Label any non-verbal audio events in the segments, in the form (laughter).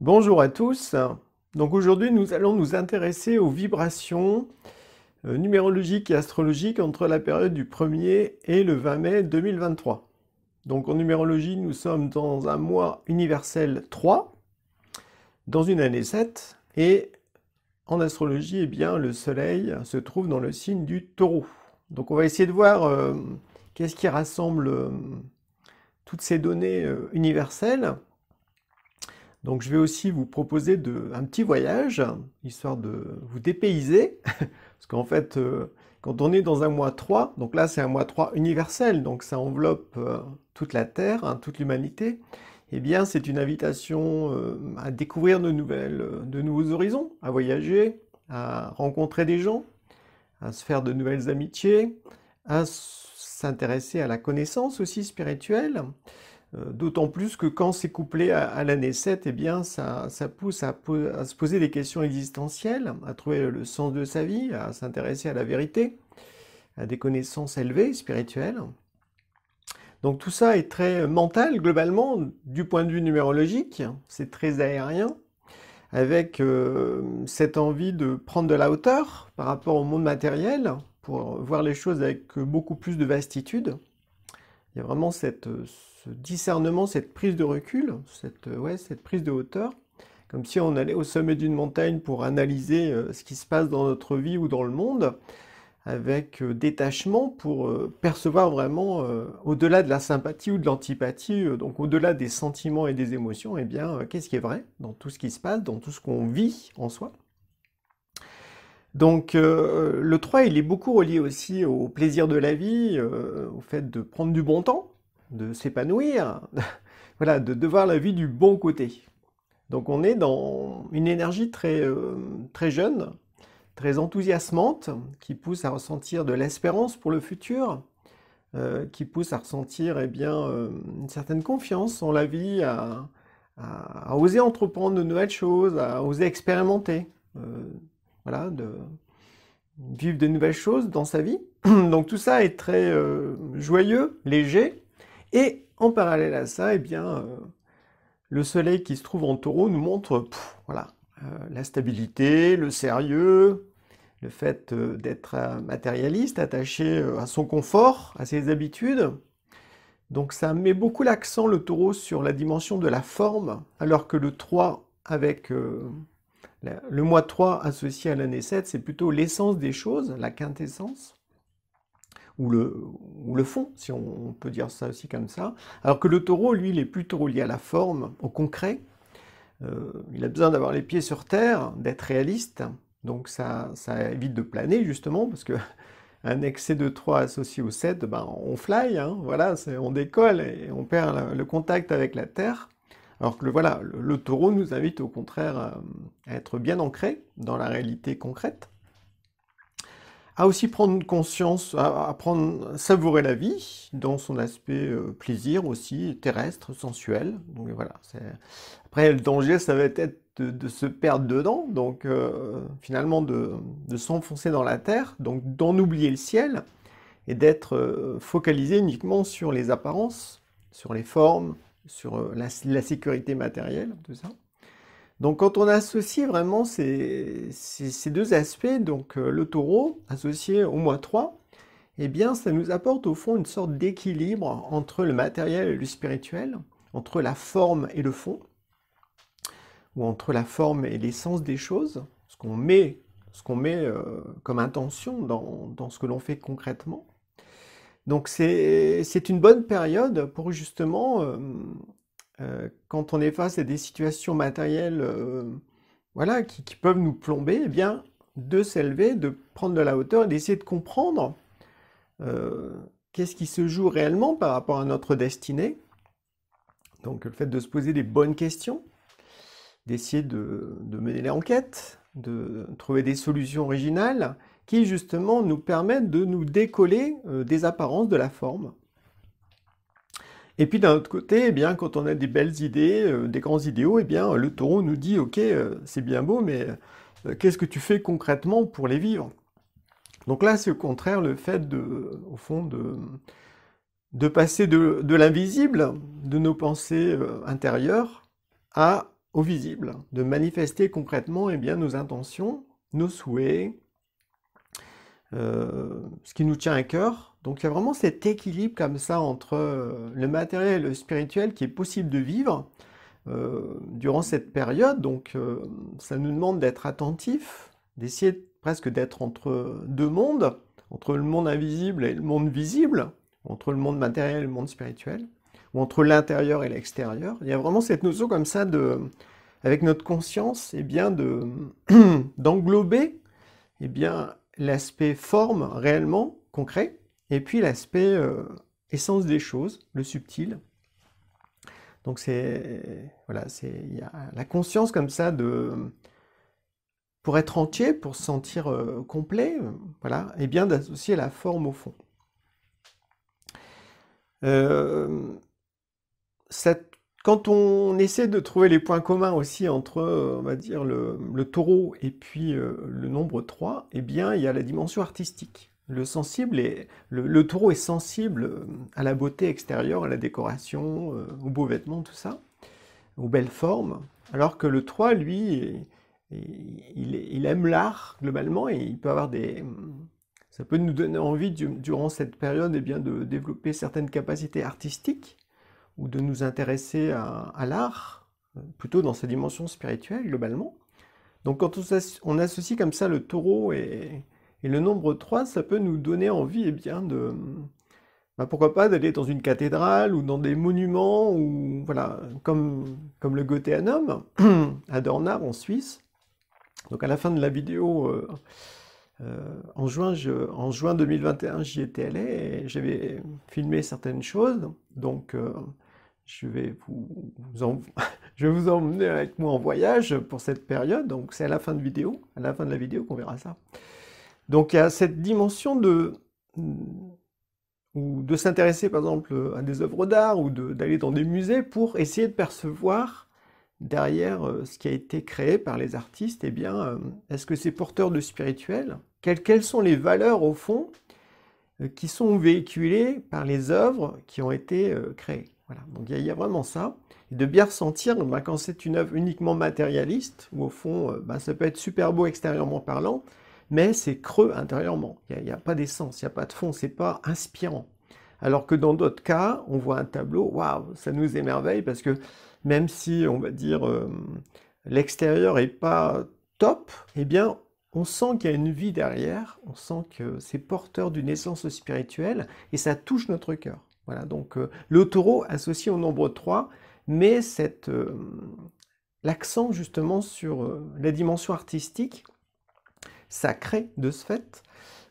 Bonjour à tous. Donc aujourd'hui, nous allons nous intéresser aux vibrations euh, numérologiques et astrologiques entre la période du 1er et le 20 mai 2023. Donc en numérologie, nous sommes dans un mois universel 3, dans une année 7, et en astrologie, eh bien, le soleil se trouve dans le signe du taureau. Donc on va essayer de voir euh, qu'est-ce qui rassemble euh, toutes ces données universelles donc je vais aussi vous proposer un petit voyage, histoire de vous dépayser, (laughs) parce qu'en fait, euh, quand on est dans un mois 3, donc là c'est un mois 3 universel, donc ça enveloppe euh, toute la Terre, hein, toute l'humanité, et eh bien c'est une invitation euh, à découvrir de, nouvelles, de nouveaux horizons, à voyager, à rencontrer des gens, à se faire de nouvelles amitiés, à s'intéresser à la connaissance aussi spirituelle, euh, d'autant plus que quand c'est couplé à, l'année 7, eh bien, ça, pousse à, se poser des questions existentielles, à trouver le sens de sa vie, à s'intéresser à la vérité, à des connaissances élevées, spirituelles. Donc tout ça est très mental globalement, du point de vue numérologique, c'est très aérien, avec euh, cette envie de prendre de la hauteur par rapport au monde matériel, pour voir les choses avec beaucoup plus de vastitude il y a vraiment cette, euh, ce discernement, cette prise de recul, cette, euh, ouais, cette prise de hauteur, comme si on allait au sommet d'une montagne pour analyser euh, ce qui se passe dans notre vie ou dans le monde, avec détachement pour percevoir vraiment, au-delà de la sympathie ou de l'antipathie, donc au-delà des sentiments et des émotions, eh bien, qu'est-ce qui est vrai dans tout ce qui se passe, dans tout ce qu'on vit en soi. Donc euh, le 3, il est beaucoup relié aussi au plaisir de la vie, euh, au fait de prendre du bon temps, de s'épanouir, (laughs) voilà, de, voir la vie du bon côté. Donc on est dans une énergie très, euh, très jeune, très enthousiasmante, qui pousse à ressentir de l'espérance pour le futur, qui pousse à ressentir eh bien, une certaine confiance en la vie, à, oser entreprendre de nouvelles choses, à oser expérimenter voilà, de vivre de nouvelles choses dans sa vie. (clears throat) Donc tout ça est très euh, joyeux, léger. Et en parallèle à ça, eh bien, euh, le soleil qui se trouve en taureau nous montre voilà, euh, la stabilité, le sérieux, le fait d'être matérialiste, attaché à son confort, à ses habitudes. Donc ça met beaucoup l'accent, le taureau, sur la dimension de la forme, alors que le 3, avec le mois 3 associé à l'année 7, c'est plutôt l'essence des choses, la quintessence, ou le, fond, si on, peut dire ça aussi comme ça. Alors que le taureau, lui, il est plutôt lié à la forme, au concret. Euh, il a besoin d'avoir les pieds sur terre, d'être réaliste. Donc ça, évite de planer, justement, parce que (laughs) un excès de 3 associé au 7, ben, on fly, hein, voilà, on décolle et on perd le, contact avec la Terre. Alors que le, voilà, le, taureau nous invite au contraire euh, à, être bien ancré dans la réalité concrète, à aussi prendre conscience, à, à prendre, savourer la vie dans son aspect euh, plaisir aussi, terrestre, sensuel. Donc voilà, Après, le danger, ça va être de, se perdre dedans, donc euh, finalement de, s'enfoncer dans la terre, donc d'en oublier le ciel et d'être focalisé uniquement sur les apparences, sur les formes, sur euh, la, sécurité matérielle, tout ça. Donc quand on associe vraiment ces, deux aspects, donc euh, le taureau associé au mois 3, eh bien ça nous apporte au fond une sorte d'équilibre entre le matériel et le spirituel, entre la forme et le fond, ou entre la forme et l'essence des choses, ce qu'on met, ce qu'on met euh, comme intention dans ce que l'on fait concrètement. Donc c'est une bonne période pour justement, euh, euh, quand on est face à des situations matérielles euh, voilà, qui, peuvent nous plomber, eh bien, de s'élever, de prendre de la hauteur et d'essayer de comprendre qu'est-ce qui se joue réellement par rapport à notre destinée. Donc le fait de se poser des bonnes questions, d'essayer de, de, mener enquêtes de trouver des solutions originales, qui justement nous permettent de nous décoller euh, des apparences de la forme. Et puis d'un autre côté, eh bien, quand on a des belles idées, euh, des grands idéaux, eh bien, le taureau nous dit Ok, euh, c'est bien beau, mais qu'est-ce que tu fais concrètement pour les vivre Donc là, c'est au contraire le fait de, au fond, de, passer de, de l'invisible, de nos pensées intérieures, à, au visible, de manifester concrètement eh bien, nos intentions, nos souhaits, euh, ce qui nous tient à cœur. Donc il y a vraiment cet équilibre comme ça entre euh, le matériel et le spirituel qui est possible de vivre euh, durant cette période. Donc ça nous demande d'être attentifs, d'essayer presque d'être entre deux mondes, entre le monde invisible et le monde visible, entre le monde matériel et le monde spirituel, ou entre l'intérieur et l'extérieur. Il y a vraiment cette notion comme ça de, avec notre conscience, et eh bien de (clears throat) d'englober, et eh bien l'aspect forme réellement, concret, et puis l'aspect euh, essence des choses, le subtil. Donc c'est voilà, c'est il y a la conscience comme ça de pour être entier, pour se sentir euh, complet, voilà, et bien d'associer la forme au fond. Euh, cette quand on essaie de trouver les points communs aussi entre, euh, on va dire, le, taureau et puis euh, le nombre 3, eh bien, il y a la dimension artistique. Le, sensible le, taureau est sensible euh, à la beauté extérieure, à la décoration, aux beaux vêtements, tout ça, aux belles formes, alors que le 3, lui, il, aime l'art globalement et il peut avoir des. Ça peut nous donner envie durant cette période eh bien, de développer certaines capacités artistiques ou de nous intéresser à, l'art, euh, plutôt dans sa dimension spirituelle globalement. Donc quand on, associe comme ça le taureau et, le nombre 3, ça peut nous donner envie eh bien, de... Bah, pourquoi pas d'aller dans une cathédrale ou dans des monuments, ou voilà, comme, comme le Gothéanum, (clears throat) à Dornard en Suisse. Donc à la fin de la vidéo, euh, euh, en, juin, en juin 2021, j'y étais allé et j'avais filmé certaines choses. Donc (laughs) je vais vous, emmener avec moi en voyage pour cette période. Donc c'est à la fin de vidéo, à la fin de la vidéo qu'on verra ça. Donc il y a cette dimension de ou de s'intéresser par exemple à des œuvres d'art ou d'aller dans des musées pour essayer de percevoir derrière euh, ce qui a été créé par les artistes, eh bien, euh, est-ce que c'est porteur de spirituel quelles, sont les valeurs au fond euh, qui sont véhiculées par les œuvres qui ont été créées voilà. Donc il y, a vraiment ça. Et de bien ressentir, bah, quand c'est une œuvre uniquement matérialiste, où au fond, euh, bah, ça peut être super beau extérieurement parlant, mais c'est creux intérieurement. Il n'y a, pas d'essence, il n'y a pas de fond, c'est pas inspirant. Alors que dans d'autres cas, on voit un tableau, waouh, ça nous émerveille parce que même si, on va dire, euh, l'extérieur n'est pas top, eh bien, on sent qu'il y a une vie derrière, on sent que c'est porteur d'une essence spirituelle et ça touche notre cœur. Voilà, donc euh, le taureau associé au nombre 3 mais euh, l'accent justement sur euh, la dimension artistique sacrée de ce fait,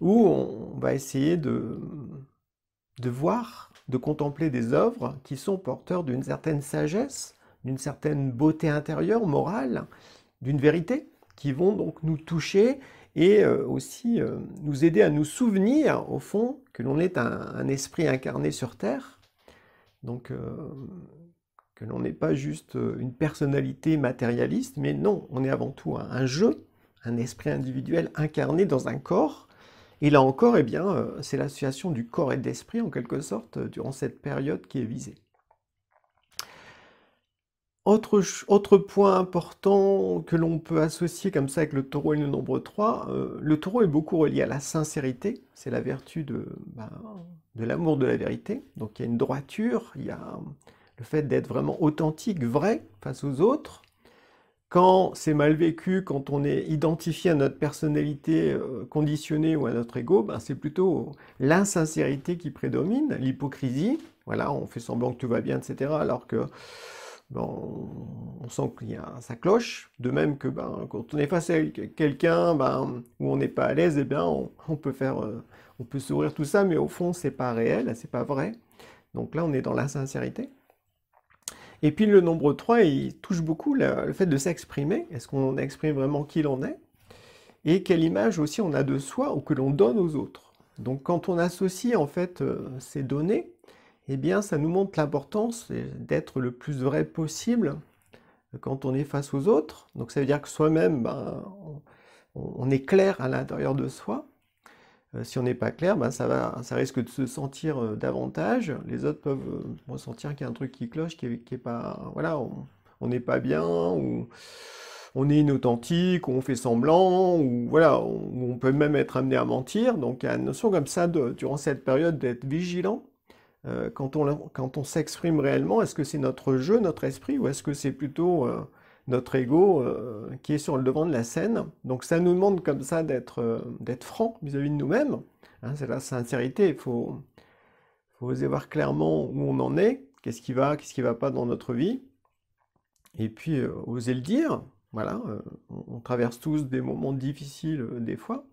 où on va essayer de, de voir, de contempler des œuvres qui sont porteurs d'une certaine sagesse, d'une certaine beauté intérieure, morale, d'une vérité, qui vont donc nous toucher et euh, aussi euh, nous aider à nous souvenir, au fond, que l'on est un, esprit incarné sur Terre, donc euh, que l'on n'est pas juste une personnalité matérialiste, mais non, on est avant tout un, jeu, un esprit individuel incarné dans un corps. Et là encore, eh bien, c'est l'association du corps et de l'esprit, en quelque sorte, durant cette période qui est visée. Autre, autre, point important que l'on peut associer comme ça avec le taureau et le nombre 3, euh, le taureau est beaucoup relié à la sincérité, c'est la vertu de, bah, de l'amour de la vérité. Donc il y a une droiture, il y a le fait d'être vraiment authentique, vrai face aux autres. Quand c'est mal vécu, quand on est identifié à notre personnalité euh, conditionnée ou à notre ego, ben, c'est plutôt l'insincérité qui prédomine, l'hypocrisie. Voilà, on fait semblant que tout va bien, etc. Alors que bon ben, on sent qu'il y a sa cloche. De même que ben, quand on est face à quelqu'un ben, où on n'est pas à l'aise, eh bien, on, peut faire, euh, on peut sourire tout ça, mais au fond, c'est pas réel, c'est pas vrai. Donc là, on est dans la sincérité. Et puis le nombre 3, il touche beaucoup le fait de s'exprimer. Est-ce qu'on exprime vraiment qui l'on est Et quelle image aussi on a de soi ou que l'on donne aux autres. Donc quand on associe en fait euh, ces données, eh bien, ça nous montre l'importance euh, d'être le plus vrai possible euh, quand on est face aux autres. Donc, ça veut dire que soi-même, ben, on, est clair à l'intérieur de soi. Euh, si on n'est pas clair, ben, ça, risque de se sentir davantage. Les autres peuvent ressentir qu'il y a un truc qui cloche, qui n'est pas. Voilà, on n'est pas bien, ou on est inauthentique, ou on fait semblant, ou voilà, on, peut même être amené à mentir. Donc, il y a une notion comme ça durant cette période d'être vigilant euh, quand on, quand on s'exprime réellement, est-ce que c'est notre jeu, notre esprit, ou est-ce que c'est plutôt euh, notre ego euh, qui est sur le devant de la scène Donc ça nous demande comme ça d'être d'être franc vis-à-vis de nous-mêmes. Hein, c'est la sincérité, il faut, oser voir clairement où on en est, qu'est-ce qui va, qu'est-ce qui va pas dans notre vie, et puis oser le dire. Voilà, on, on traverse tous des moments difficiles des fois,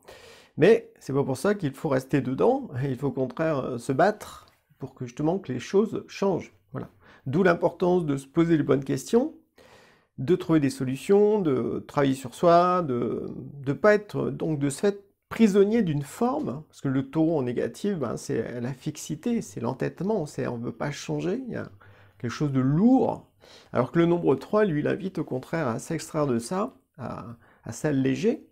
mais c'est pas pour ça qu'il faut rester dedans, (laughs) il faut au contraire se battre pour que justement que les choses changent. Voilà. D'où l'importance de se poser les bonnes questions, de trouver des solutions, de travailler sur soi, de ne pas être donc de se faire prisonnier d'une forme, hein. parce que le taureau en négatif, ben, c'est la fixité, c'est l'entêtement, c'est on ne veut pas changer, il y a quelque chose de lourd, alors que le nombre 3, lui, l'invite au contraire à s'extraire de ça, à, à s'alléger,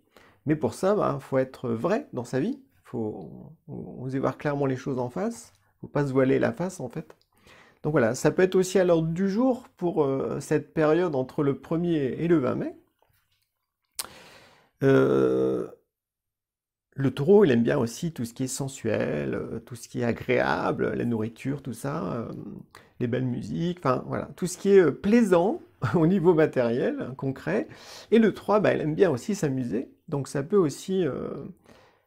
mais pour ça, il ben, faut être vrai dans sa vie, il faut oser voir clairement les choses en face, pas se voiler la face en fait. Donc voilà, ça peut être aussi à l'ordre du jour pour euh, cette période entre le 1er et le 20 mai. Euh, le taureau, il aime bien aussi tout ce qui est sensuel, euh, tout ce qui est agréable, la nourriture, tout ça, les belles musiques, enfin voilà, tout ce qui est plaisant (laughs) au niveau matériel, hein, concret. Et le 3, bah, il aime bien aussi s'amuser. Donc ça peut aussi...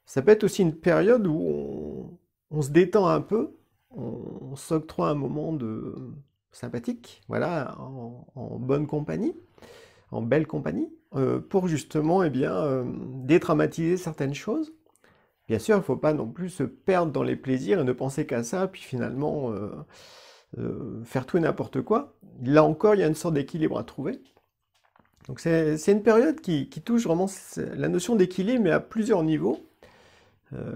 ça peut être aussi une période où on se détend un peu, on, s'octroie un moment de sympathique, voilà, en, bonne compagnie, en belle compagnie, euh, pour justement eh bien, euh, détraumatiser certaines choses. Bien sûr, il ne faut pas non plus se perdre dans les plaisirs et ne penser qu'à ça, puis finalement euh, faire tout et n'importe quoi. Là encore, il y a une sorte d'équilibre à trouver. Donc c'est une période qui, touche vraiment la notion d'équilibre, mais à plusieurs niveaux.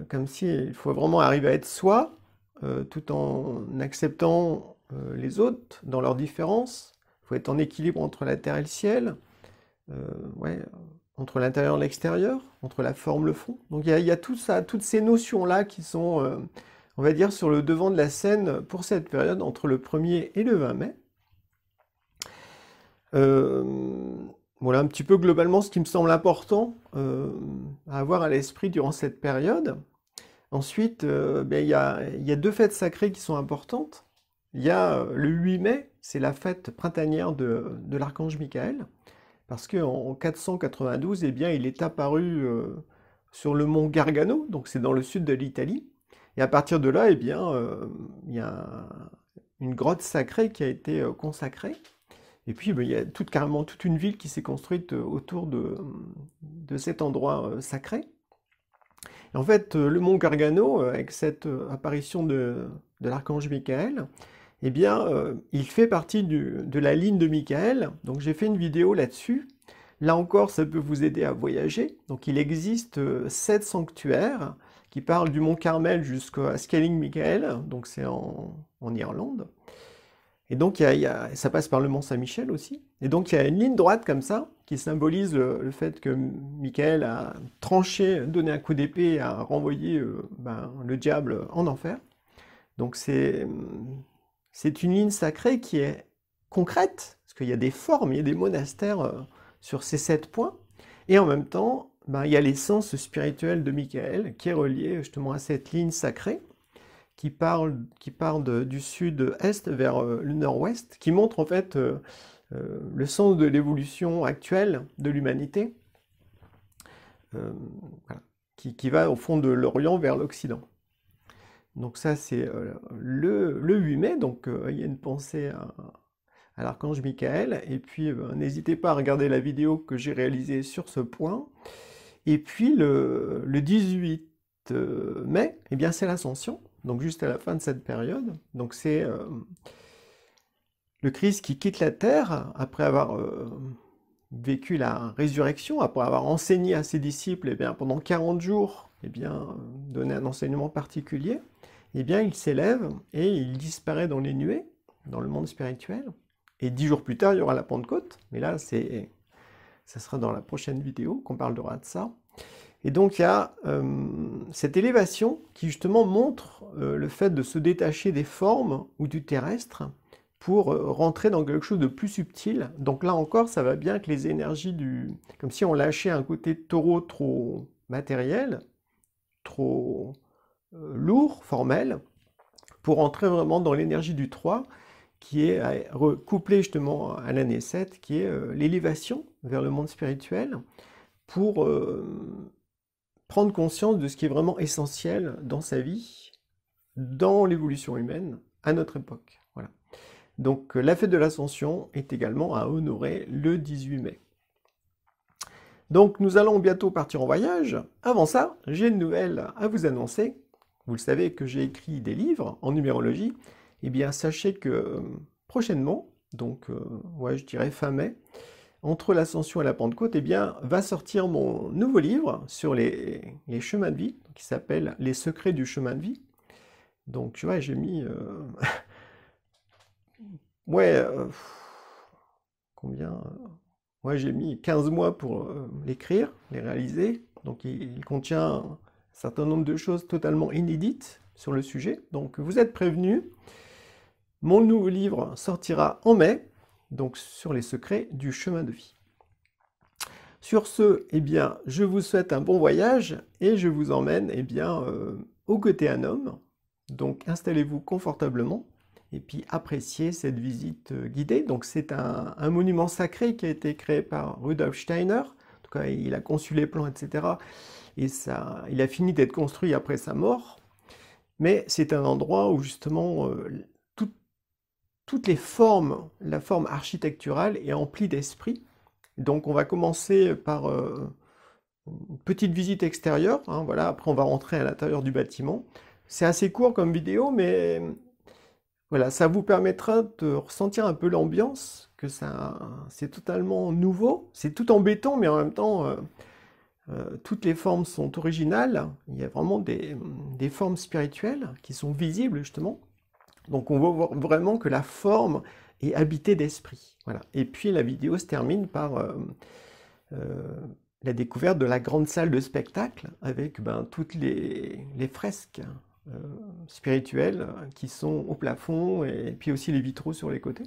comme s'il faut vraiment arriver à être soi, euh, tout en acceptant euh, les autres dans leurs différences. Il faut être en équilibre entre la terre et le ciel, euh, entre l'intérieur et l'extérieur, entre la forme et le fond. Donc il y, a toutes ces notions-là qui sont, on va dire, sur le devant de la scène pour cette période entre le 1er et le 20 mai. Voilà un petit peu globalement ce qui me semble important à avoir à l'esprit durant cette période. Ensuite, euh, ben, il y, a deux fêtes sacrées qui sont importantes. Il y a euh, le 8 mai, c'est la fête printanière de, l'archange Michael, parce qu'en 492, eh bien, il est apparu euh, sur le mont Gargano, donc c'est dans le sud de l'Italie. Et à partir de là, eh bien, il y a une grotte sacrée qui a été consacrée. Et puis, ben, il y a tout carrément toute une ville qui s'est construite autour de cet endroit sacré en fait, euh, le mont Gargano, euh, avec cette euh, apparition de, l'archange Michael, eh bien, il fait partie de la ligne de Michael. Donc, j'ai fait une vidéo là-dessus. Là encore, ça peut vous aider à voyager. Donc, il existe sept sanctuaires qui parlent du Mont Carmel jusqu'à Scaling Michael. Donc, c'est en, Irlande. Et donc, ça passe par le Mont Saint-Michel aussi. Et donc, il y a une ligne droite comme ça qui symbolise le, fait que Michael a tranché, donné un coup d'épée, a renvoyé euh, ben, le diable en enfer. Donc c'est une ligne sacrée qui est concrète, parce qu'il y a des formes, il y a des monastères euh, sur ces sept points, et en même temps, ben, il y a l'essence spirituelle de Michael qui est reliée justement à cette ligne sacrée qui part, qui parle du sud-est vers euh, le nord-ouest, qui montre en fait euh, le sens de l'évolution actuelle de l'humanité, euh, qui, qui, va au fond de l'Orient vers l'Occident. Donc ça, c'est euh, le, le, 8 mai, donc il y a une pensée à, l'archange Michael. Et puis, ben, n'hésitez pas à regarder la vidéo que j'ai réalisée sur ce point. Et puis, le, le 18 mai, et eh bien, c'est l'ascension, donc juste à la fin de cette période. Donc, c'est le Christ qui quitte la terre après avoir euh, vécu la résurrection, après avoir enseigné à ses disciples et eh bien, pendant 40 jours, eh bien, euh, donné un enseignement particulier, eh bien, il s'élève et il disparaît dans les nuées, dans le monde spirituel. Et dix jours plus tard, il y aura la Pentecôte. Mais là, c'est, ça sera dans la prochaine vidéo qu'on parlera de ça. Et donc, il y a euh, cette élévation qui justement montre le fait de se détacher des formes ou du terrestre pour euh, rentrer dans quelque chose de plus subtil. Donc là encore, ça va bien que les énergies du... Comme si on lâchait un côté taureau trop matériel, trop euh, lourd, formel, pour entrer vraiment dans l'énergie du 3, qui est euh, couplée justement à l'année 7, qui est l'élévation vers le monde spirituel, pour prendre conscience de ce qui est vraiment essentiel dans sa vie, dans l'évolution humaine, à notre époque. Donc euh, la fête de l'Ascension est également à honorer le 18 mai. Donc nous allons bientôt partir en voyage. Avant ça, j'ai une nouvelle à vous annoncer. Vous le savez que j'ai écrit des livres en numérologie. Eh bien sachez que euh, prochainement, donc euh, ouais, je dirais fin mai, entre l'Ascension et la Pentecôte, eh bien, va sortir mon nouveau livre sur les, chemins de vie, qui s'appelle Les secrets du chemin de vie. Donc, tu vois, j'ai mis (laughs) Ouais, euh, combien euh, Moi, j'ai mis 15 mois pour euh, l'écrire, les réaliser. Donc, il, contient un certain nombre de choses totalement inédites sur le sujet. Donc, vous êtes prévenus. Mon nouveau livre sortira en mai, donc sur les secrets du chemin de vie. Sur ce, eh bien, je vous souhaite un bon voyage et je vous emmène eh bien, aux côtés d'un homme. Donc installez-vous confortablement et puis apprécier cette visite euh, guidée. Donc c'est un, monument sacré qui a été créé par Rudolf Steiner. En tout cas, il a conçu les plans, etc. Et ça, il a fini d'être construit après sa mort. Mais c'est un endroit où justement euh, toutes les formes, la forme architecturale est emplie d'esprit. Donc on va commencer par euh, une petite visite extérieure. Hein, voilà. Après on va rentrer à l'intérieur du bâtiment. C'est assez court comme vidéo, mais voilà, ça vous permettra de ressentir un peu l'ambiance, que ça, c'est totalement nouveau, c'est tout en béton, mais en même temps, euh, euh, toutes les formes sont originales. Il y a vraiment des, formes spirituelles qui sont visibles justement. Donc on voit vraiment que la forme est habitée d'esprit. Voilà. Et puis la vidéo se termine par euh, la découverte de la grande salle de spectacle avec ben, toutes les fresques euh, spirituels hein, qui sont au plafond et puis aussi les vitraux sur les côtés.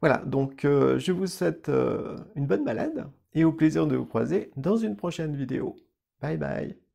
Voilà, donc euh, je vous souhaite euh, une bonne balade et au plaisir de vous croiser dans une prochaine vidéo. Bye bye